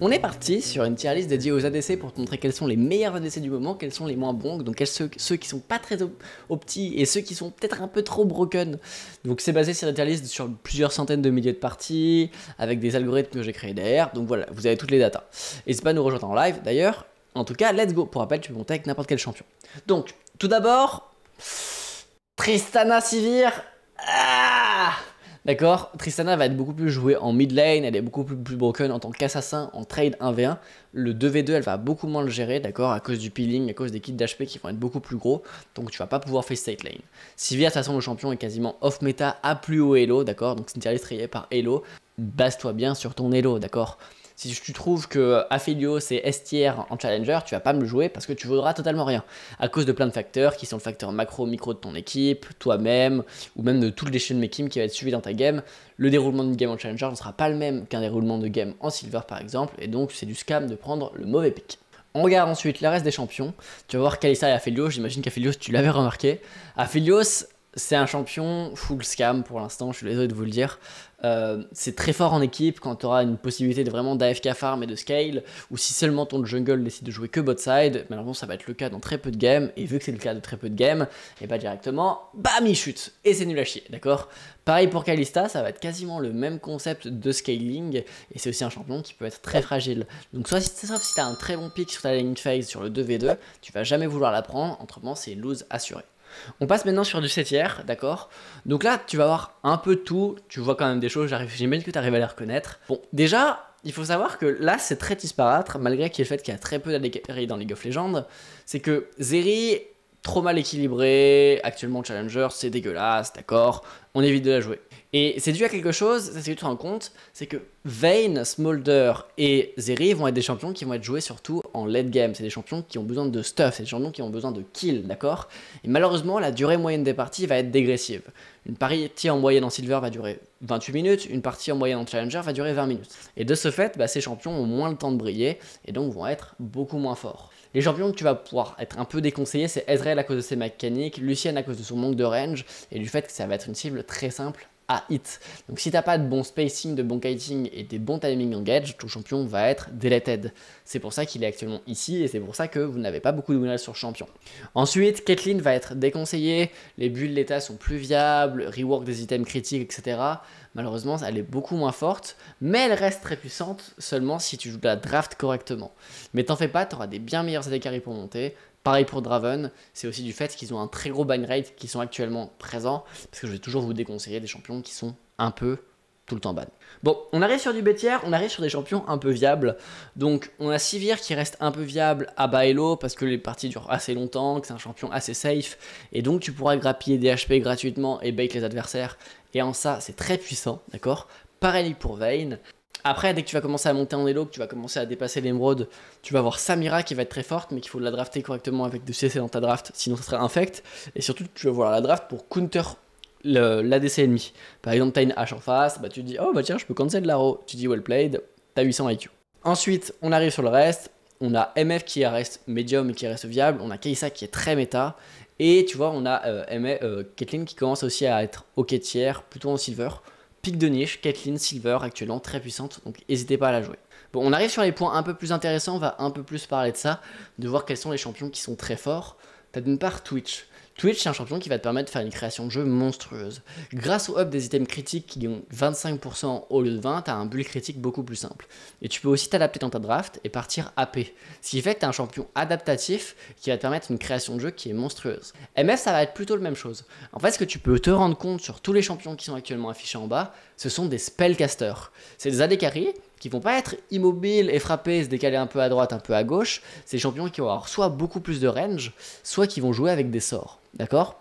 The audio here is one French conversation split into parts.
On est parti sur une tier list dédiée aux ADC pour te montrer quels sont les meilleurs ADC du moment, quels sont les moins bons, donc ceux, qui sont pas très optis et ceux qui sont peut-être un peu trop broken. Donc c'est basé sur une tier list sur plusieurs centaines de milliers de parties, avec des algorithmes que j'ai créés derrière. Donc voilà, vous avez toutes les datas. N'hésitez pas à nous rejoindre en live d'ailleurs. En tout cas, let's go. Pour rappel, tu peux monter avec n'importe quel champion. Donc, tout d'abord, Tristana Sivir. Ah D'accord Tristana va être beaucoup plus jouée en mid lane, elle est beaucoup plus, broken en tant qu'assassin en trade 1v1. Le 2v2, elle va beaucoup moins le gérer, d'accord À cause du peeling, à cause des kits d'HP qui vont être beaucoup plus gros. Donc tu vas pas pouvoir faire state lane. Sivir, de toute façon, le champion est quasiment off meta à plus haut elo, d'accord Donc c'est une par elo. Base-toi bien sur ton elo, d'accord si tu trouves que Aphelios et S en challenger, tu vas pas me le jouer parce que tu voudras totalement rien. À cause de plein de facteurs qui sont le facteur macro, micro de ton équipe, toi-même, ou même de tout le déchet de making qui va être suivi dans ta game. Le déroulement d'une game en challenger ne sera pas le même qu'un déroulement de game en silver par exemple, et donc c'est du scam de prendre le mauvais pick. On regarde ensuite le reste des champions. Tu vas voir Kalissa et Aphelios. J'imagine qu'Aphelios, tu l'avais remarqué. Aphelios, c'est un champion full scam pour l'instant, je suis désolé de vous le dire. Euh, c'est très fort en équipe quand tu auras une possibilité de vraiment d'AFK farm et de scale, ou si seulement ton jungle décide de jouer que bot side, malheureusement ça va être le cas dans très peu de games, et vu que c'est le cas de très peu de games, et eh bah ben, directement, bam, il chute, et c'est nul à chier, d'accord Pareil pour Kalista, ça va être quasiment le même concept de scaling, et c'est aussi un champion qui peut être très fragile. Donc soit si, sauf si t'as un très bon pick sur ta lane phase sur le 2v2, tu vas jamais vouloir la prendre, autrement c'est lose assuré. On passe maintenant sur du 7 d'accord Donc là, tu vas voir un peu tout, tu vois quand même des choses, j'imagine que tu arrives à les reconnaître. Bon, déjà, il faut savoir que là, c'est très disparate, malgré qu'il y le fait qu'il y a très peu d'Allegri dans League of Legends. C'est que Zeri trop mal équilibré, actuellement Challenger, c'est dégueulasse, d'accord, on évite de la jouer. Et c'est dû à quelque chose, ça c'est que tout te compte, c'est que Vayne, Smolder et Zeri vont être des champions qui vont être joués surtout en late game. C'est des champions qui ont besoin de stuff, c'est des champions qui ont besoin de kill, d'accord Et malheureusement, la durée moyenne des parties va être dégressive. Une partie en moyenne en silver va durer 28 minutes, une partie en moyenne en challenger va durer 20 minutes. Et de ce fait, bah, ces champions ont moins le temps de briller et donc vont être beaucoup moins forts. Les champions que tu vas pouvoir être un peu déconseillé, c'est Ezreal à cause de ses mécaniques, Lucien à cause de son manque de range et du fait que ça va être une cible très simple à hit. Donc si t'as pas de bon spacing, de bon kiting et des bons timings engage, ton champion va être deleted. C'est pour ça qu'il est actuellement ici et c'est pour ça que vous n'avez pas beaucoup de winners sur champion. Ensuite, Caitlyn va être déconseillée, les bulles d'état sont plus viables, rework des items critiques, etc. Malheureusement, elle est beaucoup moins forte, mais elle reste très puissante seulement si tu joues la draft correctement. Mais t'en fais pas, t'auras des bien meilleurs ADC pour monter. Pareil pour Draven, c'est aussi du fait qu'ils ont un très gros ban rate qui sont actuellement présents, parce que je vais toujours vous déconseiller des champions qui sont un peu tout le temps ban. Bon, on arrive sur du bétière, on arrive sur des champions un peu viables. Donc, on a Sivir qui reste un peu viable à bas elo parce que les parties durent assez longtemps, que c'est un champion assez safe. Et donc, tu pourras grappiller des HP gratuitement et bait les adversaires. Et en ça, c'est très puissant, d'accord Pareil pour Vayne. Après, dès que tu vas commencer à monter en elo, que tu vas commencer à dépasser l'émeraude, tu vas avoir Samira qui va être très forte, mais qu'il faut la drafter correctement avec du CC dans ta draft, sinon ça sera infect. Et surtout, tu vas voir la draft pour counter l'ADC ennemi. Par exemple, t'as une hache en face, bah tu dis oh bah tiens, je peux cancel l'arrow. Tu dis well played, t'as 800 IQ. Ensuite, on arrive sur le reste. On a MF qui reste médium et qui reste viable. On a Kai'Sa qui est très méta. Et tu vois, on a euh, euh, Caitlyn qui commence aussi à être au quai tiers, plutôt en silver. Pic de niche, Caitlyn silver actuellement très puissante, donc n'hésitez pas à la jouer. Bon, on arrive sur les points un peu plus intéressants, on va un peu plus parler de ça, de voir quels sont les champions qui sont très forts. T'as d'une part Twitch. Twitch, c'est un champion qui va te permettre de faire une création de jeu monstrueuse. Grâce au hub des items critiques qui ont 25% au lieu de 20, t'as un bull critique beaucoup plus simple. Et tu peux aussi t'adapter dans ta draft et partir AP. Ce qui fait que t'as un champion adaptatif qui va te permettre une création de jeu qui est monstrueuse. MF, ça va être plutôt la même chose. En fait, ce que tu peux te rendre compte sur tous les champions qui sont actuellement affichés en bas, ce sont des spellcasters. C'est des AD qui vont pas être immobiles et frappés, se décaler un peu à droite, un peu à gauche. Ces champions qui vont avoir soit beaucoup plus de range, soit qui vont jouer avec des sorts. D'accord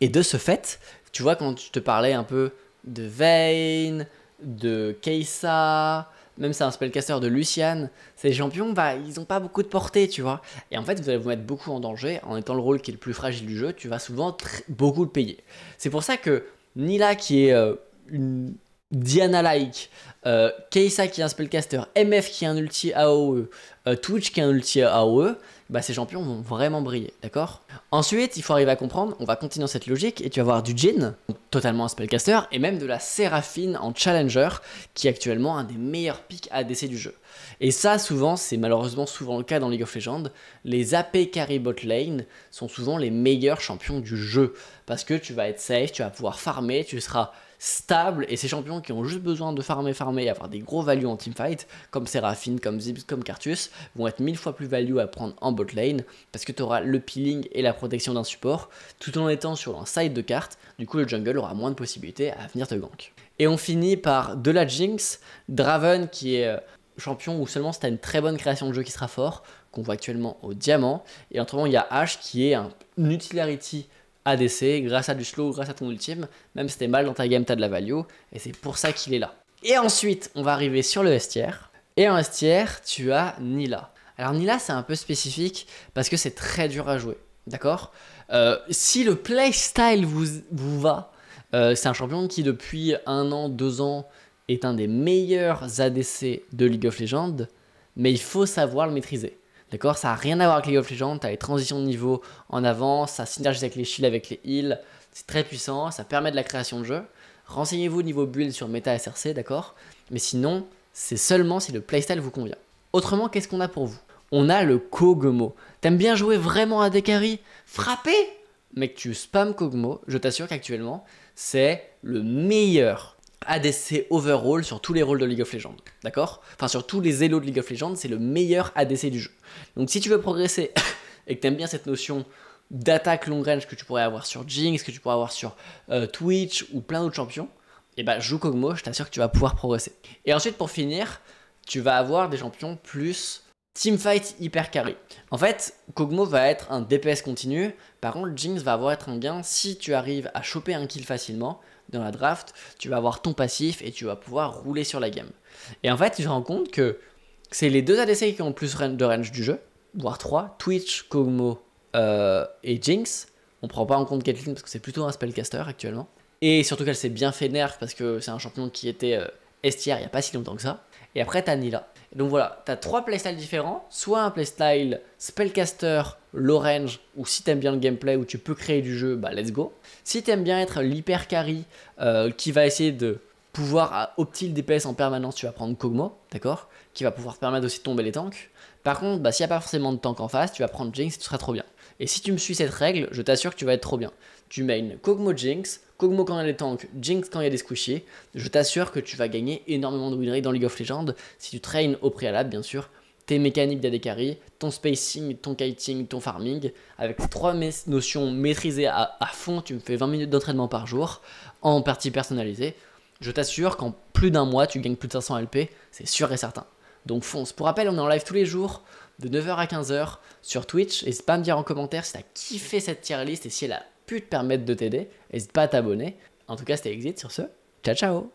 Et de ce fait, tu vois, quand je te parlais un peu de Vayne, de Keisa, même c'est un spellcaster de Lucian, ces champions, bah, ils ont pas beaucoup de portée, tu vois. Et en fait, vous allez vous mettre beaucoup en danger. En étant le rôle qui est le plus fragile du jeu, tu vas souvent beaucoup le payer. C'est pour ça que Nila, qui est euh, une Diana Like, euh, qui est un spellcaster, MF qui est un ulti AOE, euh, Twitch qui est un ulti AOE, bah, ces champions vont vraiment briller, d'accord Ensuite, il faut arriver à comprendre, on va continuer dans cette logique, et tu vas voir du Jin, totalement un spellcaster, et même de la Séraphine en Challenger, qui est actuellement un des meilleurs pics ADC du jeu. Et ça, souvent, c'est malheureusement souvent le cas dans League of Legends, les AP carry bot lane sont souvent les meilleurs champions du jeu, parce que tu vas être safe, tu vas pouvoir farmer, tu seras stable et ces champions qui ont juste besoin de farmer, farmer et avoir des gros values en teamfight, comme Séraphine, comme Zips, comme Cartus, vont être mille fois plus value à prendre en bot lane parce que tu auras le peeling et la protection d'un support tout en étant sur un side de carte. Du coup, le jungle aura moins de possibilités à venir te gank. Et on finit par de la Jinx, Draven qui est euh, champion ou seulement si tu une très bonne création de jeu qui sera fort, qu'on voit actuellement au diamant. Et entre il y a Ashe qui est un, utility ADC, grâce à du slow, grâce à ton ultime, même si t'es mal dans ta game, t'as de la value, et c'est pour ça qu'il est là. Et ensuite, on va arriver sur le vestiaire. Et en vestiaire, tu as Nila. Alors Nila, c'est un peu spécifique parce que c'est très dur à jouer. D'accord euh, Si le playstyle vous, vous va, euh, c'est un champion qui depuis un an, deux ans est un des meilleurs ADC de League of Legends, mais il faut savoir le maîtriser. D'accord Ça n'a rien à voir avec League of Legends, t'as les transitions de niveau en avant, ça synergise avec les shields, avec les heals, c'est très puissant, ça permet de la création de jeu. Renseignez-vous niveau build sur Meta SRC, d'accord Mais sinon, c'est seulement si le playstyle vous convient. Autrement, qu'est-ce qu'on a pour vous on a le Kogmo. T'aimes bien jouer vraiment à des Frappé Mais que tu spam Kogmo, je t'assure qu'actuellement, c'est le meilleur ADC overall sur tous les rôles de League of Legends. D'accord Enfin, sur tous les élos de League of Legends, c'est le meilleur ADC du jeu. Donc, si tu veux progresser et que t'aimes bien cette notion d'attaque long range que tu pourrais avoir sur Jinx, que tu pourrais avoir sur euh, Twitch ou plein d'autres champions, et eh ben joue Kogmo, je t'assure que tu vas pouvoir progresser. Et ensuite, pour finir, tu vas avoir des champions plus Teamfight hyper carré. En fait, Kog'Maw va être un DPS continu. Par contre, Jinx va avoir être un gain si tu arrives à choper un kill facilement dans la draft. Tu vas avoir ton passif et tu vas pouvoir rouler sur la game. Et en fait, je te rends compte que c'est les deux ADC qui ont le plus de range du jeu, voire trois Twitch, Kog'Maw euh, et Jinx. On prend pas en compte Caitlyn parce que c'est plutôt un spellcaster actuellement. Et surtout qu'elle s'est bien fait nerf parce que c'est un champion qui était euh, STR il n'y a pas si longtemps que ça. Et après, t'as Nila. Donc voilà, t'as trois playstyles différents. Soit un playstyle Spellcaster, l'orange, ou si t'aimes bien le gameplay, où tu peux créer du jeu, bah let's go. Si t'aimes bien être l'hyper carry, euh, qui va essayer de pouvoir optile DPS en permanence, tu vas prendre Kog'Maw, d'accord Qui va pouvoir te permettre aussi de tomber les tanks. Par contre, bah, s'il n'y a pas forcément de tank en face, tu vas prendre Jinx, ce sera trop bien. Et si tu me suis cette règle, je t'assure que tu vas être trop bien. Tu main Kogmo Jinx, Kogmo quand il y a des tanks, Jinx quand il y a des squishies. Je t'assure que tu vas gagner énormément de winrate dans League of Legends si tu traînes au préalable, bien sûr, tes mécaniques d'AD ton spacing, ton kiting, ton farming. Avec ces trois notions maîtrisées à fond, tu me fais 20 minutes d'entraînement par jour en partie personnalisée. Je t'assure qu'en plus d'un mois, tu gagnes plus de 500 LP, c'est sûr et certain. Donc fonce. Pour rappel, on est en live tous les jours de 9h à 15h sur Twitch. N'hésite pas à me dire en commentaire si t'as kiffé cette tier list et si elle a pu te permettre de t'aider. N'hésite pas à t'abonner. En tout cas, c'était Exit sur ce. Ciao ciao